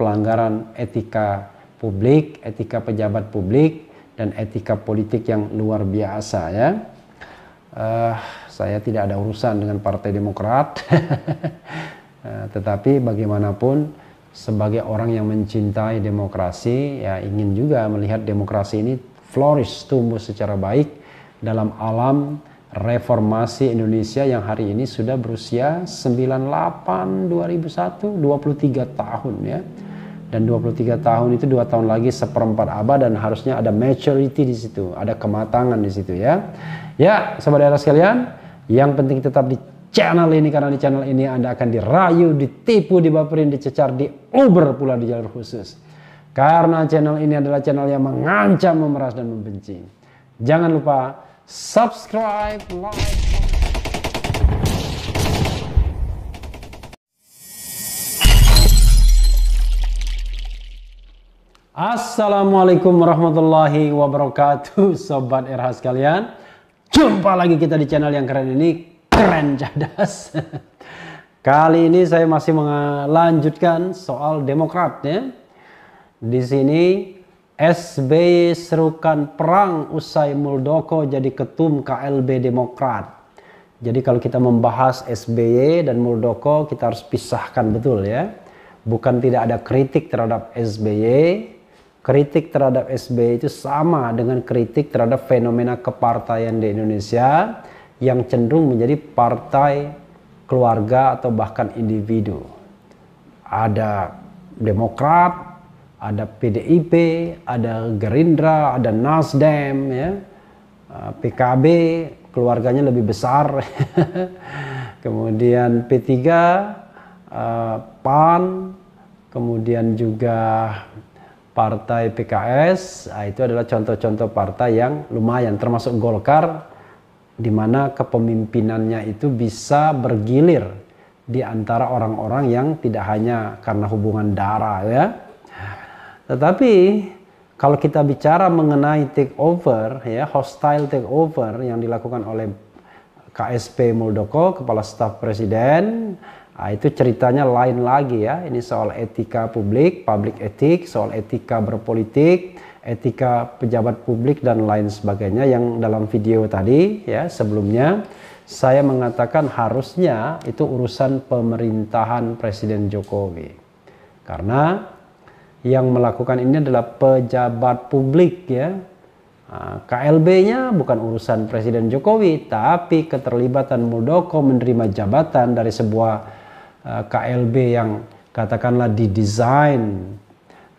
pelanggaran etika publik, etika pejabat publik, dan etika politik yang luar biasa ya. Uh, saya tidak ada urusan dengan Partai Demokrat, uh, tetapi bagaimanapun sebagai orang yang mencintai demokrasi, ya ingin juga melihat demokrasi ini flourish tumbuh secara baik dalam alam reformasi Indonesia yang hari ini sudah berusia 98 2001 23 tahun ya dan 23 tahun itu dua tahun lagi seperempat abad dan harusnya ada maturity di situ, ada kematangan di situ ya. Ya, sobat daerah sekalian, yang penting tetap di channel ini karena di channel ini Anda akan dirayu, ditipu, dibaperin, dicecar, diuber pula di jalur khusus. Karena channel ini adalah channel yang mengancam, memeras dan membenci. Jangan lupa subscribe, like Assalamualaikum warahmatullahi wabarakatuh Sobat RH sekalian Jumpa lagi kita di channel yang keren ini Keren jadas Kali ini saya masih melanjutkan soal demokrat ya Di sini SBY serukan perang usai Muldoko jadi ketum KLB Demokrat jadi kalau kita membahas SBY dan Muldoko kita harus pisahkan betul ya bukan tidak ada kritik terhadap SBY kritik terhadap SBY itu sama dengan kritik terhadap fenomena kepartaian di Indonesia yang cenderung menjadi partai keluarga atau bahkan individu. Ada Demokrat, ada PDIP, ada Gerindra, ada Nasdem, ya, eh, PKB keluarganya lebih besar. kemudian P3, eh, PAN, kemudian juga partai PKS ah, itu adalah contoh-contoh partai yang lumayan termasuk Golkar di mana kepemimpinannya itu bisa bergilir di antara orang-orang yang tidak hanya karena hubungan darah ya. Tetapi kalau kita bicara mengenai take over, ya hostile take over yang dilakukan oleh KSP Muldoko kepala staf presiden Nah, itu ceritanya lain lagi ya. Ini soal etika publik, public etik, soal etika berpolitik, etika pejabat publik dan lain sebagainya yang dalam video tadi ya sebelumnya saya mengatakan harusnya itu urusan pemerintahan Presiden Jokowi. Karena yang melakukan ini adalah pejabat publik ya. Ah, KLB-nya bukan urusan Presiden Jokowi, tapi keterlibatan Muldoko menerima jabatan dari sebuah Eh, KLB yang katakanlah didesain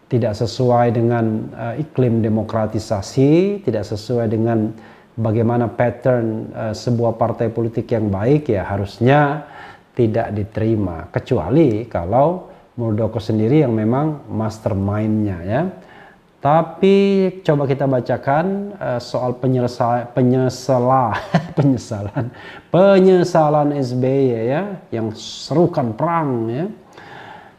tidak sesuai dengan eh, iklim demokratisasi, tidak sesuai dengan bagaimana pattern eh, sebuah partai politik yang baik ya harusnya tidak diterima kecuali kalau Muldoko sendiri yang memang mastermindnya ya tapi coba kita bacakan uh, soal penyesalan, penyesalan, penyesalan SBY ya, yang serukan perang ya.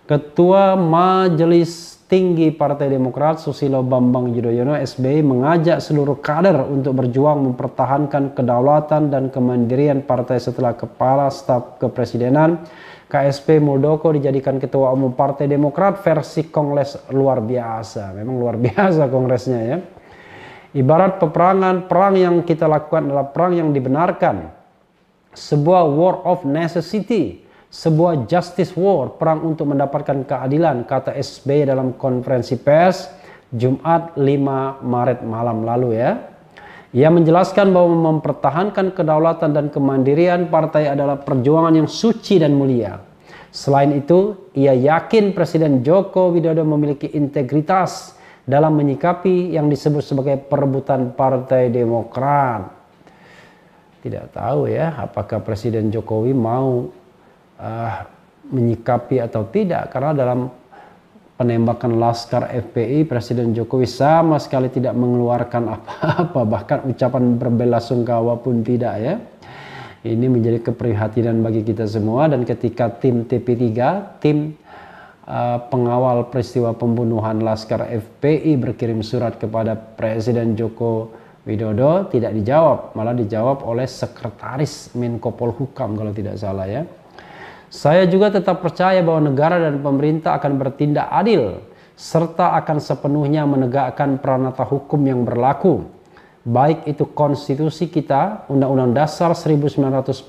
Ketua Majelis Tinggi Partai Demokrat Susilo Bambang Yudhoyono SBY mengajak seluruh kader untuk berjuang mempertahankan kedaulatan dan kemandirian partai setelah kepala staf kepresidenan KSP Muldoko dijadikan ketua umum Partai Demokrat versi kongres luar biasa. Memang luar biasa kongresnya ya. Ibarat peperangan, perang yang kita lakukan adalah perang yang dibenarkan. Sebuah war of necessity, sebuah justice war, perang untuk mendapatkan keadilan, kata SBY dalam konferensi pers Jumat 5 Maret malam lalu ya. Ia menjelaskan bahwa mempertahankan kedaulatan dan kemandirian partai adalah perjuangan yang suci dan mulia. Selain itu, ia yakin Presiden Joko Widodo memiliki integritas dalam menyikapi yang disebut sebagai perebutan Partai Demokrat. Tidak tahu ya, apakah Presiden Jokowi mau uh, menyikapi atau tidak, karena dalam penembakan Laskar FPI, Presiden Jokowi sama sekali tidak mengeluarkan apa-apa, bahkan ucapan berbelasungkawa pun tidak ya. Ini menjadi keprihatinan bagi kita semua dan ketika tim TP3, tim uh, pengawal peristiwa pembunuhan Laskar FPI berkirim surat kepada Presiden Joko Widodo tidak dijawab, malah dijawab oleh Sekretaris Menko Polhukam kalau tidak salah ya saya juga tetap percaya bahwa negara dan pemerintah akan bertindak adil serta akan sepenuhnya menegakkan peranata hukum yang berlaku. Baik itu konstitusi kita, Undang-Undang Dasar 1945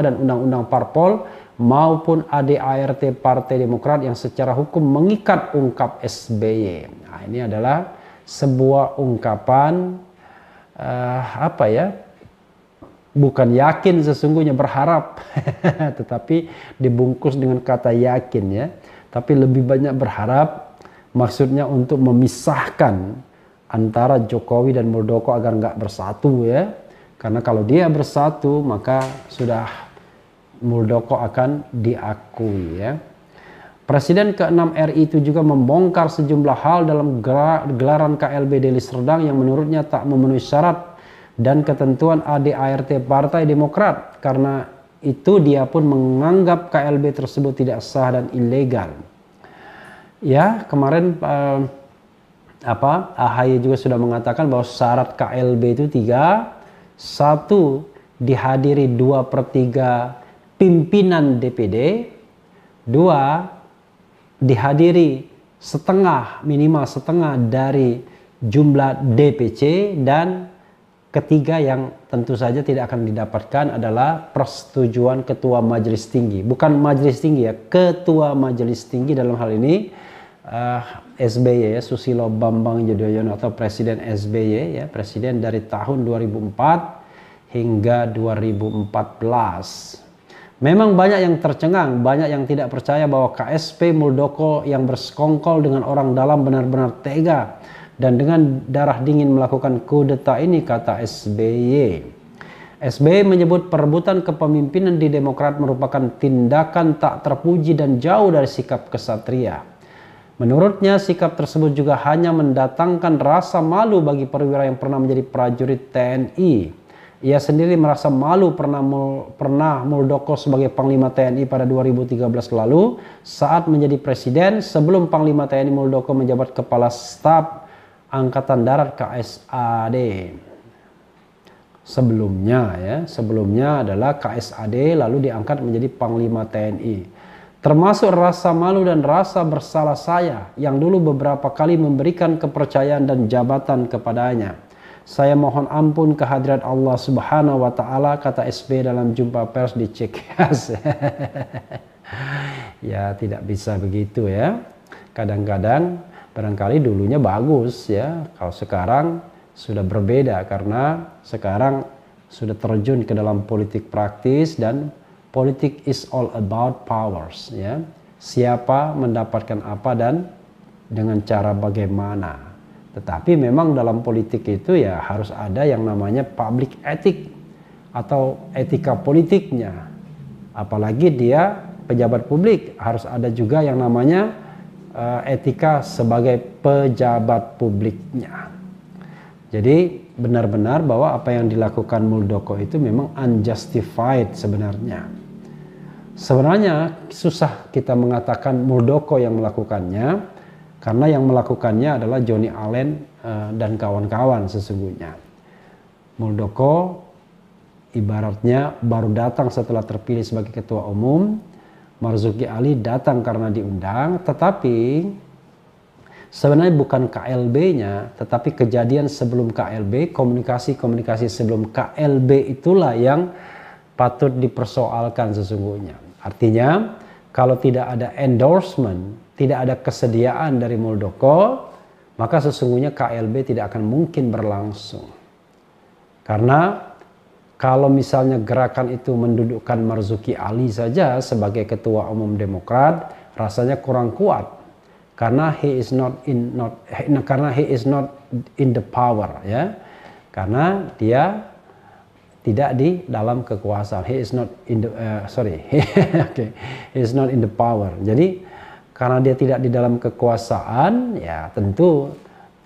dan Undang-Undang Parpol maupun ADART Partai Demokrat yang secara hukum mengikat ungkap SBY. Nah, ini adalah sebuah ungkapan uh, apa ya? bukan yakin sesungguhnya berharap tetapi dibungkus dengan kata yakin ya tapi lebih banyak berharap maksudnya untuk memisahkan antara Jokowi dan Muldoko agar nggak bersatu ya karena kalau dia bersatu maka sudah Muldoko akan diakui ya Presiden ke-6 RI itu juga membongkar sejumlah hal dalam gelaran KLB Deli Serdang yang menurutnya tak memenuhi syarat dan ketentuan ADART Partai Demokrat karena itu dia pun menganggap KLB tersebut tidak sah dan ilegal. Ya, kemarin eh, apa AHY juga sudah mengatakan bahwa syarat KLB itu tiga, satu dihadiri dua per tiga pimpinan DPD, dua dihadiri setengah minimal setengah dari jumlah DPC dan Ketiga yang tentu saja tidak akan didapatkan adalah persetujuan ketua majelis tinggi. Bukan majelis tinggi ya, ketua majelis tinggi dalam hal ini uh, eh, SBY ya, Susilo Bambang Yudhoyono atau presiden SBY ya, presiden dari tahun 2004 hingga 2014. Memang banyak yang tercengang, banyak yang tidak percaya bahwa KSP Muldoko yang bersekongkol dengan orang dalam benar-benar tega dan dengan darah dingin melakukan kudeta ini kata SBY. SBY menyebut perebutan kepemimpinan di Demokrat merupakan tindakan tak terpuji dan jauh dari sikap kesatria. Menurutnya sikap tersebut juga hanya mendatangkan rasa malu bagi perwira yang pernah menjadi prajurit TNI. Ia sendiri merasa malu pernah pernah Muldoko sebagai Panglima TNI pada 2013 lalu saat menjadi presiden sebelum Panglima TNI Muldoko menjabat Kepala Staf Angkatan Darat KSAD. Sebelumnya ya, sebelumnya adalah KSAD lalu diangkat menjadi Panglima TNI. Termasuk rasa malu dan rasa bersalah saya yang dulu beberapa kali memberikan kepercayaan dan jabatan kepadanya. Saya mohon ampun kehadirat Allah Subhanahu wa taala kata SB dalam jumpa pers di CKS. ya tidak bisa begitu ya. Kadang-kadang barangkali dulunya bagus ya kalau sekarang sudah berbeda karena sekarang sudah terjun ke dalam politik praktis dan politik is all about powers ya siapa mendapatkan apa dan dengan cara bagaimana tetapi memang dalam politik itu ya harus ada yang namanya public ethic atau etika politiknya apalagi dia pejabat publik harus ada juga yang namanya uh, etika sebagai pejabat publiknya. Jadi benar-benar bahwa apa yang dilakukan Muldoko itu memang unjustified sebenarnya. Sebenarnya susah kita mengatakan Muldoko yang melakukannya karena yang melakukannya adalah Johnny Allen uh, dan kawan-kawan sesungguhnya. Muldoko ibaratnya baru datang setelah terpilih sebagai ketua umum, Marzuki Ali datang karena diundang, tetapi sebenarnya bukan KLB-nya, tetapi kejadian sebelum KLB, komunikasi-komunikasi sebelum KLB itulah yang patut dipersoalkan sesungguhnya. Artinya, kalau tidak ada endorsement, tidak ada kesediaan dari Muldoko, maka sesungguhnya KLB tidak akan mungkin berlangsung. Karena kalau misalnya gerakan itu mendudukkan Marzuki Ali saja sebagai ketua umum Demokrat, rasanya kurang kuat karena he is not in not nah, karena he is not in the power ya. Karena dia tidak di dalam kekuasaan. He is not in the uh, sorry. okay. He is not in the power. Jadi karena dia tidak di dalam kekuasaan, ya tentu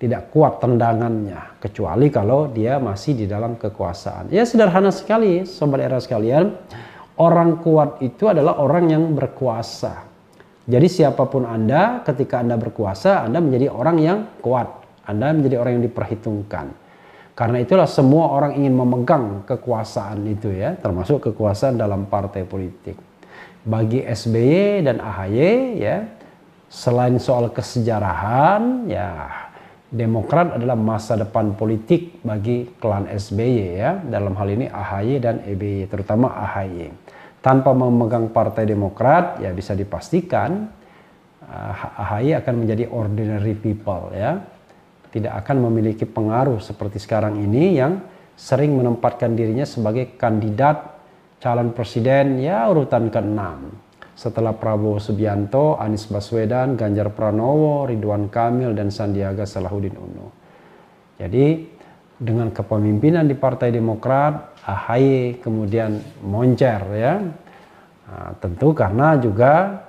tidak kuat tendangannya kecuali kalau dia masih di dalam kekuasaan. Ya sederhana sekali, sobat era sekalian. Orang kuat itu adalah orang yang berkuasa. Jadi siapapun Anda ketika Anda berkuasa, Anda menjadi orang yang kuat. Anda menjadi orang yang diperhitungkan. Karena itulah semua orang ingin memegang kekuasaan itu ya, termasuk kekuasaan dalam partai politik. Bagi SBY dan AHY ya, selain soal kesejarahan ya Demokrat adalah masa depan politik bagi klan SBY ya, dalam hal ini AHY dan EBY, terutama AHY. Tanpa memegang Partai Demokrat, ya bisa dipastikan AHY akan menjadi ordinary people ya. Tidak akan memiliki pengaruh seperti sekarang ini yang sering menempatkan dirinya sebagai kandidat calon presiden ya urutan ke-6 setelah Prabowo Subianto, Anies Baswedan, Ganjar Pranowo, Ridwan Kamil, dan Sandiaga Salahuddin Uno. Jadi dengan kepemimpinan di Partai Demokrat, AHY kemudian moncer ya. Nah, tentu karena juga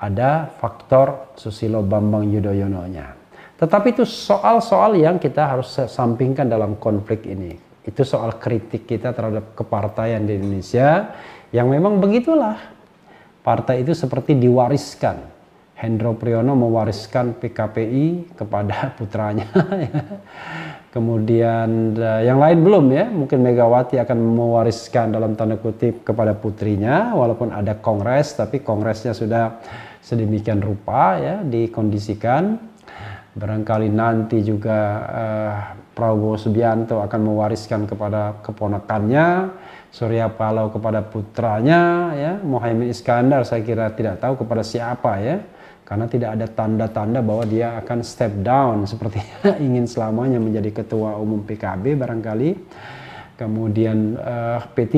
ada faktor Susilo Bambang Yudhoyono-nya. Tetapi itu soal-soal yang kita harus sampingkan dalam konflik ini. Itu soal kritik kita terhadap kepartaian di Indonesia yang memang begitulah partai itu seperti diwariskan. Hendro Priyono mewariskan PKPI kepada putranya. Kemudian eh, yang lain belum ya, mungkin Megawati akan mewariskan dalam tanda kutip kepada putrinya, walaupun ada kongres, tapi kongresnya sudah sedemikian rupa ya dikondisikan. Barangkali nanti juga eh, Prabowo Subianto akan mewariskan kepada keponakannya Surya Paloh kepada putranya ya Mohaimin Iskandar saya kira tidak tahu kepada siapa ya karena tidak ada tanda-tanda bahwa dia akan step down seperti ingin selamanya menjadi ketua umum PKB barangkali kemudian eh, P3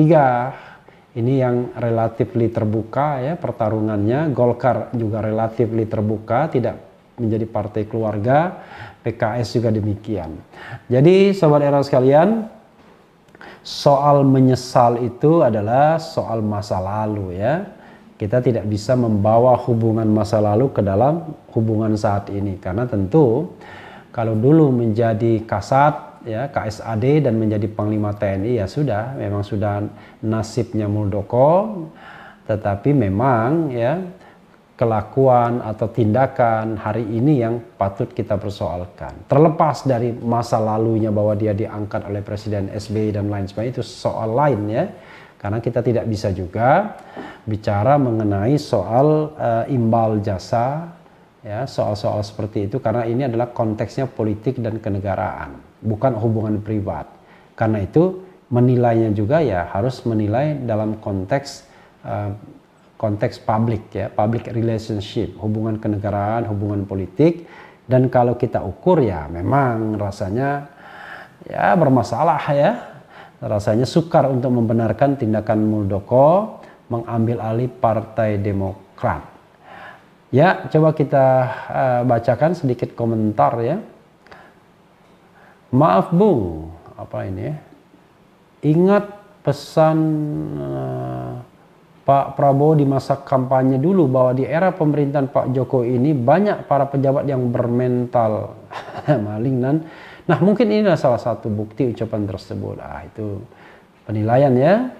ini yang relatif terbuka ya pertarungannya Golkar juga relatif terbuka tidak menjadi partai keluarga PKS juga demikian jadi sobat era sekalian soal menyesal itu adalah soal masa lalu ya. Kita tidak bisa membawa hubungan masa lalu ke dalam hubungan saat ini karena tentu kalau dulu menjadi kasat ya KSAD dan menjadi panglima TNI ya sudah memang sudah nasibnya Muldoko tetapi memang ya kelakuan atau tindakan hari ini yang patut kita persoalkan. Terlepas dari masa lalunya bahwa dia diangkat oleh Presiden SBY dan lain sebagainya itu soal lain ya. Karena kita tidak bisa juga bicara mengenai soal uh, imbal jasa ya, soal-soal seperti itu karena ini adalah konteksnya politik dan kenegaraan, bukan hubungan privat. Karena itu menilainya juga ya harus menilai dalam konteks eh, konteks publik ya, public relationship, hubungan kenegaraan, hubungan politik. Dan kalau kita ukur ya memang rasanya ya bermasalah ya. Rasanya sukar untuk membenarkan tindakan Muldoko mengambil alih Partai Demokrat. Ya, coba kita uh, bacakan sedikit komentar ya. Maaf Bung, apa ini Ingat pesan uh, Pak Prabowo di masa kampanye dulu bahwa di era pemerintahan Pak Jokowi ini banyak para pejabat yang bermental maling dan nah mungkin inilah salah satu bukti ucapan tersebut. Ah itu penilaian ya.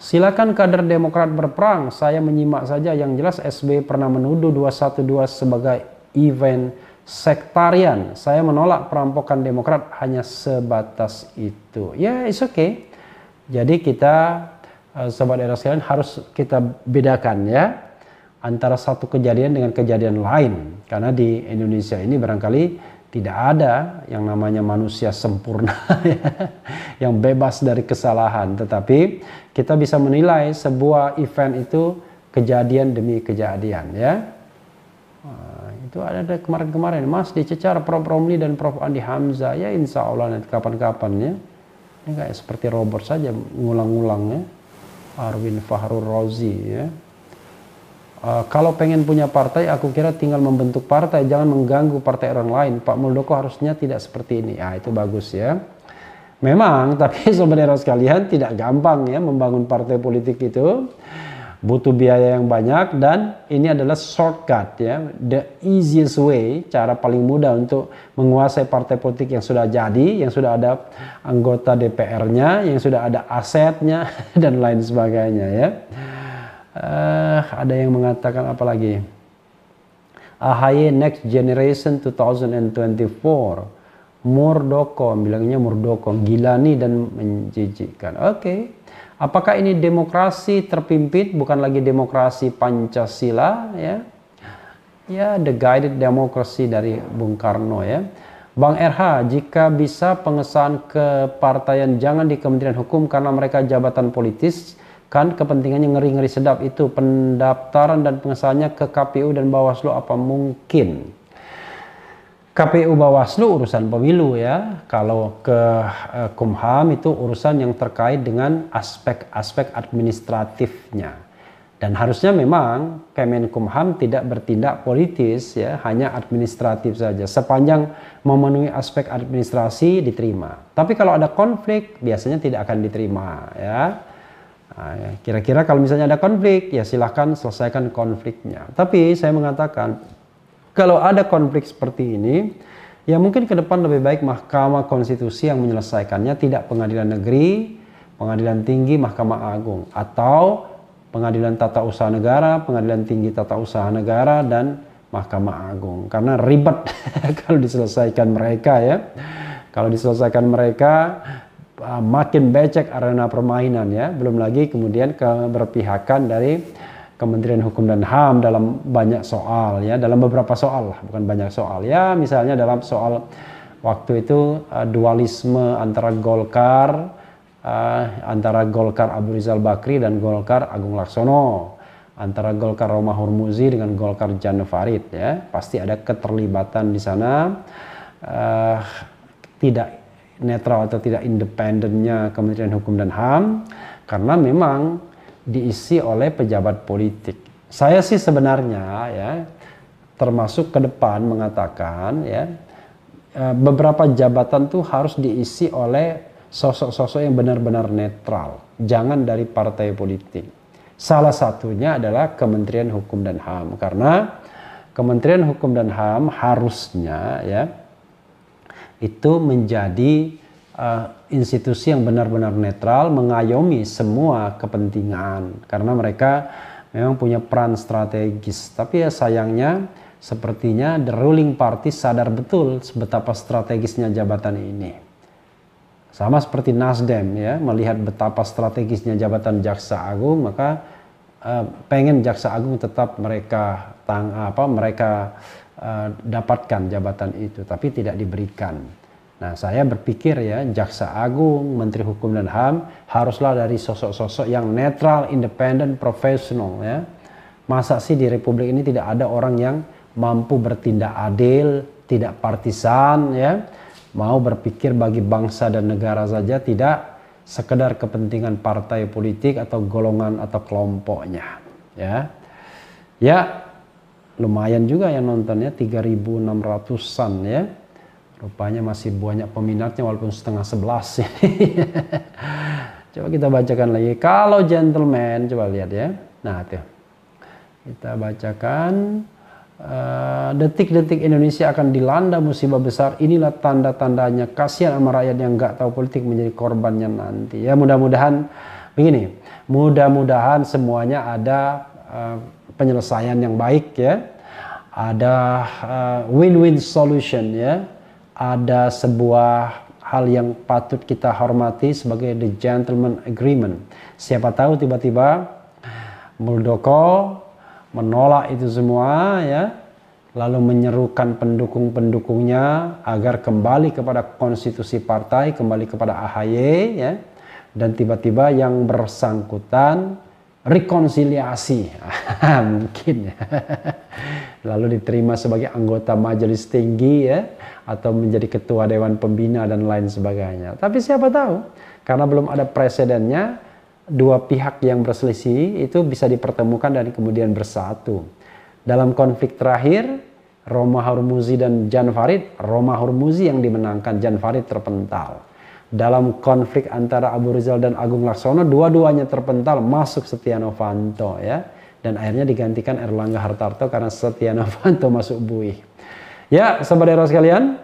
Silakan kader Demokrat berperang. Saya menyimak saja yang jelas SB pernah menuduh 212 sebagai event sektarian. Saya menolak perampokan Demokrat hanya sebatas itu. Ya, yeah, it's okay. Jadi kita Eh, sobat era sekalian harus kita bedakan ya antara satu kejadian dengan kejadian lain karena di Indonesia ini barangkali tidak ada yang namanya manusia sempurna ya, yang bebas dari kesalahan tetapi kita bisa menilai sebuah event itu kejadian demi kejadian ya eh, itu ada kemarin-kemarin Mas dicecar Prof Romli dan Prof Andi Hamzah ya insya Allah nanti kapan-kapan ya ini kayak seperti robot saja ngulang-ngulang ya Arwin Fahrur Rozi ya. Uh, kalau pengen punya partai, aku kira tinggal membentuk partai, jangan mengganggu partai orang lain. Pak Muldoko harusnya tidak seperti ini. ya itu bagus ya. Memang, tapi sebenarnya sekalian tidak gampang ya membangun partai politik itu butuh biaya yang banyak dan ini adalah shortcut ya the easiest way cara paling mudah untuk menguasai partai politik yang sudah jadi yang sudah ada anggota DPR-nya yang sudah ada asetnya dan lain sebagainya ya uh, ada yang mengatakan apa lagi AHY Next Generation 2024 Murdoko bilangnya Murdoko gila nih dan menjijikkan oke okay Apakah ini demokrasi terpimpin bukan lagi demokrasi Pancasila ya? Ya, the guided democracy dari Bung Karno ya. Bang RH, jika bisa pengesahan ke partai yang jangan di Kementerian Hukum karena mereka jabatan politis, kan kepentingannya ngeri-ngeri sedap itu pendaftaran dan pengesahannya ke KPU dan Bawaslu apa mungkin? KPU Bawaslu urusan pemilu ya. Kalau ke eh, Kumham itu urusan yang terkait dengan aspek-aspek administratifnya. Dan harusnya memang Kemenkumham tidak bertindak politis ya, hanya administratif saja. Sepanjang memenuhi aspek administrasi diterima. Tapi kalau ada konflik biasanya tidak akan diterima ya. Nah, ya kira-kira kalau misalnya ada konflik ya silahkan selesaikan konfliknya. Tapi saya mengatakan kalau ada konflik seperti ini, ya mungkin ke depan lebih baik Mahkamah Konstitusi yang menyelesaikannya, tidak pengadilan negeri, pengadilan tinggi, Mahkamah Agung, atau pengadilan tata usaha negara, pengadilan tinggi tata usaha negara, dan Mahkamah Agung. Karena ribet kalau diselesaikan mereka ya. Kalau diselesaikan mereka, eh, makin becek arena permainan ya. Belum lagi kemudian keberpihakan dari Kementerian Hukum dan HAM dalam banyak soal ya, dalam beberapa soal lah, bukan banyak soal ya, misalnya dalam soal waktu itu eh, dualisme antara Golkar eh, antara Golkar Abu Rizal Bakri dan Golkar Agung Laksono, antara Golkar Roma Hurmuzi dengan Golkar Jan Farid ya, pasti ada keterlibatan di sana uh, tidak netral atau tidak independennya Kementerian Hukum dan HAM karena memang diisi oleh pejabat politik. Saya sih sebenarnya ya termasuk ke depan mengatakan ya e, beberapa jabatan tuh harus diisi oleh sosok-sosok yang benar-benar netral, jangan dari partai politik. Salah satunya adalah Kementerian Hukum dan HAM karena Kementerian Hukum dan HAM harusnya ya itu menjadi uh, institusi yang benar-benar netral mengayomi semua kepentingan karena mereka memang punya peran strategis tapi ya sayangnya sepertinya the ruling party sadar betul betapa strategisnya jabatan ini sama seperti Nasdem ya melihat betapa strategisnya jabatan Jaksa Agung maka uh, pengen Jaksa Agung tetap mereka tang apa mereka eh, dapatkan jabatan itu tapi tidak diberikan Nah, saya berpikir ya, Jaksa Agung, Menteri Hukum dan HAM haruslah dari sosok-sosok yang netral, independen, profesional ya. Masa sih di republik ini tidak ada orang yang mampu bertindak adil, tidak partisan ya, mau berpikir bagi bangsa dan negara saja tidak sekedar kepentingan partai politik atau golongan atau kelompoknya ya. Ya, lumayan juga yang nontonnya 3600-an ya Rupanya masih banyak peminatnya walaupun setengah sebelas. coba kita bacakan lagi. Kalau gentleman, coba lihat ya. Nah, tuh. Kita bacakan. Eh, detik-detik uh, Indonesia akan dilanda musibah besar. Inilah tanda-tandanya. Kasihan sama rakyat yang nggak tahu politik menjadi korbannya nanti. Ya mudah-mudahan begini. Mudah-mudahan semuanya ada uh, penyelesaian yang baik ya. Ada eh, win-win uh, win -win solution ya ada sebuah hal yang patut kita hormati sebagai the gentleman agreement. Siapa tahu tiba-tiba Muldoko menolak itu semua ya, lalu menyerukan pendukung-pendukungnya agar kembali kepada konstitusi partai, kembali kepada AHY ya. Dan tiba-tiba yang bersangkutan rekonsiliasi. Mungkin ya lalu diterima sebagai anggota majelis tinggi ya atau menjadi ketua dewan pembina dan lain sebagainya. Tapi siapa tahu karena belum ada presidennya dua pihak yang berselisih itu bisa dipertemukan dan kemudian bersatu. Dalam konflik terakhir Roma Hormuzi dan Jan Farid, Roma Hormuzi yang dimenangkan Jan Farid terpental. Dalam konflik antara Abu Rizal dan Agung Laksono, dua-duanya terpental masuk Setia Novanto ya dan akhirnya digantikan Erlangga Hartarto karena Setia Novanto masuk bui. Ya, sahabat era sekalian,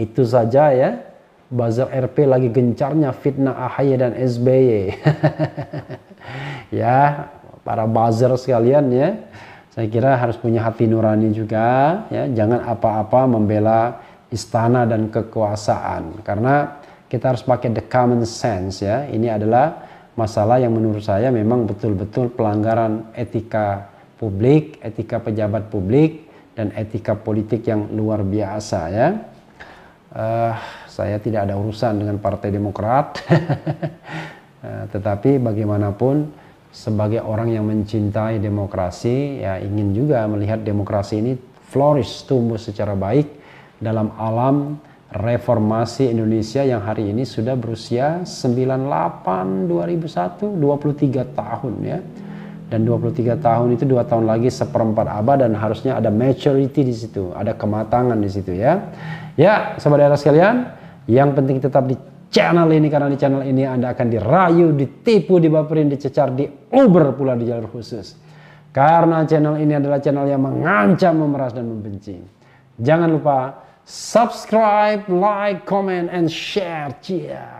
itu saja ya. Bazar RP lagi gencarnya fitnah AHY dan SBY. ya, para buzzer sekalian ya. Saya kira harus punya hati nurani juga ya, jangan apa-apa membela istana dan kekuasaan karena kita harus pakai the common sense ya. Ini adalah masalah yang menurut saya memang betul-betul pelanggaran etika publik, etika pejabat publik, dan etika politik yang luar biasa ya. Uh, saya tidak ada urusan dengan Partai Demokrat, uh, tetapi bagaimanapun sebagai orang yang mencintai demokrasi, ya ingin juga melihat demokrasi ini flourish, tumbuh secara baik dalam alam reformasi Indonesia yang hari ini sudah berusia 98 2001 23 tahun ya dan 23 tahun itu dua tahun lagi seperempat abad dan harusnya ada maturity di situ, ada kematangan di situ ya. Ya, sobat daerah sekalian, yang penting tetap di channel ini karena di channel ini Anda akan dirayu, ditipu, dibaperin, dicecar, di uber pula di jalur khusus. Karena channel ini adalah channel yang mengancam, memeras dan membenci. Jangan lupa Subscribe, like, comment and share. Cheers.